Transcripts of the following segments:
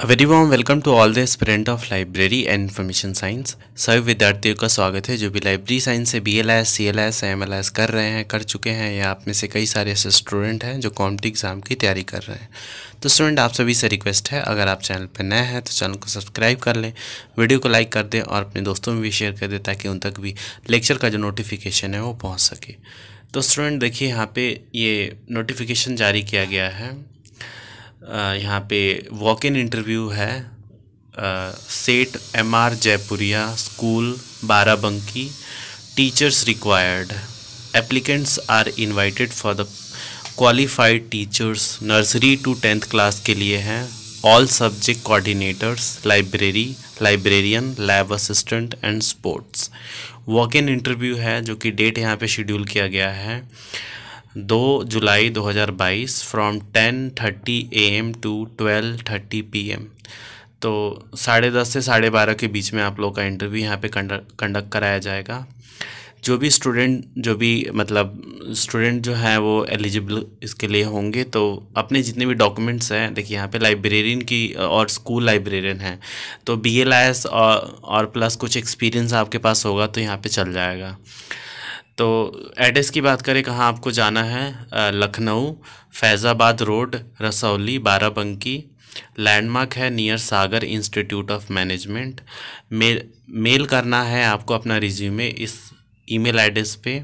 A very warm welcome to all the aspirant of Library and Information Science. सभी विद्यार्थियों का स्वागत है जो भी लाइब्रेरी साइंस से B L S C L S M L S कर रहे हैं कर चुके हैं या आप में से कई सारे ऐसे स्टूडेंट हैं जो कॉम्पिटिव एग्जाम की तैयारी कर रहे हैं तो स्टूडेंट आप सभी से रिक्वेस्ट है अगर आप चैनल पर नए हैं तो चैनल को सब्सक्राइब कर लें वीडियो को लाइक कर दें और अपने दोस्तों में भी शेयर कर दें ताकि उन तक भी लेक्चर का जो नोटिफिकेशन है वो पहुँच सके तो स्टूडेंट देखिए यहाँ पर ये नोटिफिकेशन जारी किया गया है यहाँ पे वॉक इन इंटरव्यू है Seth M R Jaipuria school Barabanki teachers required applicants are invited for the qualified teachers nursery to tenth class के लिए हैं all subject coordinators library librarian lab assistant and sports walk in interview है जो कि date यहाँ पे schedule किया गया है दो जुलाई 2022 from 10:30 am to twelve thirty P M तो साढ़े दस से साढ़े बारह के बीच में आप लोग का इंटरव्यू यहाँ पे कंडक्ट कराया जाएगा जो भी स्टूडेंट जो भी मतलब स्टूडेंट जो है वो एलिजिबल इसके लिए होंगे तो अपने जितने भी डॉक्यूमेंट्स हैं देखिए यहाँ पे लाइब्रेरियन की और स्कूल लाइब्रेरियन है तो बी एल और प्लस कुछ एक्सपीरियंस आपके पास होगा तो यहाँ पे चल जाएगा तो एड्रेस की बात करें कहाँ आपको जाना है लखनऊ फैज़ाबाद रोड रसौली बाराबंकी लैंडमार्क है near Sagar institute of management mail mail करना है आपको अपना रिज्यूमे इस ईमेल एड्रेस पे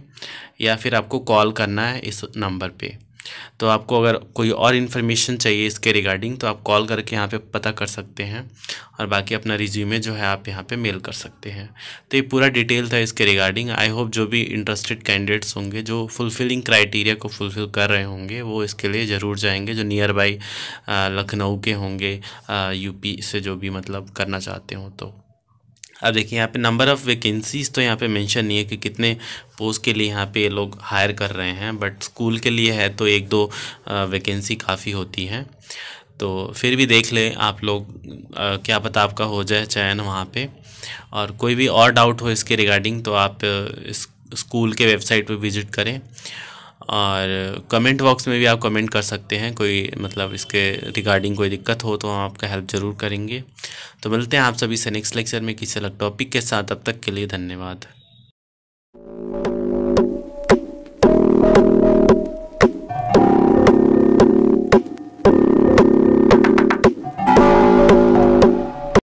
या फिर आपको कॉल करना है इस नंबर पे तो आपको अगर कोई और इन्फॉर्मेशन चाहिए इसके रिगार्डिंग तो आप कॉल करके यहाँ पे पता कर सकते हैं और बाकी अपना रिज्यूमे जो है आप यहाँ पे मेल कर सकते हैं तो ये पूरा डिटेल था इसके रिगार्डिंग आई होप जो भी इंटरेस्टेड कैंडिडेट्स होंगे जो फुलफिलिंग क्राइटेरिया को फुलफिल कर रहे होंगे वो इसके लिए ज़रूर जाएंगे जो नियर बाई लखनऊ के होंगे यूपी से जो भी मतलब करना चाहते हो तो अब देखिए यहाँ पे नंबर ऑफ़ वैकेंसीज़ तो यहाँ पे मेंशन नहीं है कि कितने पोस्ट के लिए यहाँ पे लोग हायर कर रहे हैं बट स्कूल के लिए है तो एक दो वैकेंसी काफ़ी होती है तो फिर भी देख लें आप लोग आ, क्या पता आपका हो जाए चयन वहाँ पे और कोई भी और डाउट हो इसके रिगार्डिंग तो आप इस स्कूल के वेबसाइट पर विज़िट करें और कमेंट बॉक्स में भी आप कमेंट कर सकते हैं कोई मतलब इसके रिगार्डिंग कोई दिक्कत हो तो हम आपका हेल्प ज़रूर करेंगे तो मिलते हैं आप सभी से नेक्स्ट लेक्चर में किसी अलग टॉपिक के साथ अब तक के लिए धन्यवाद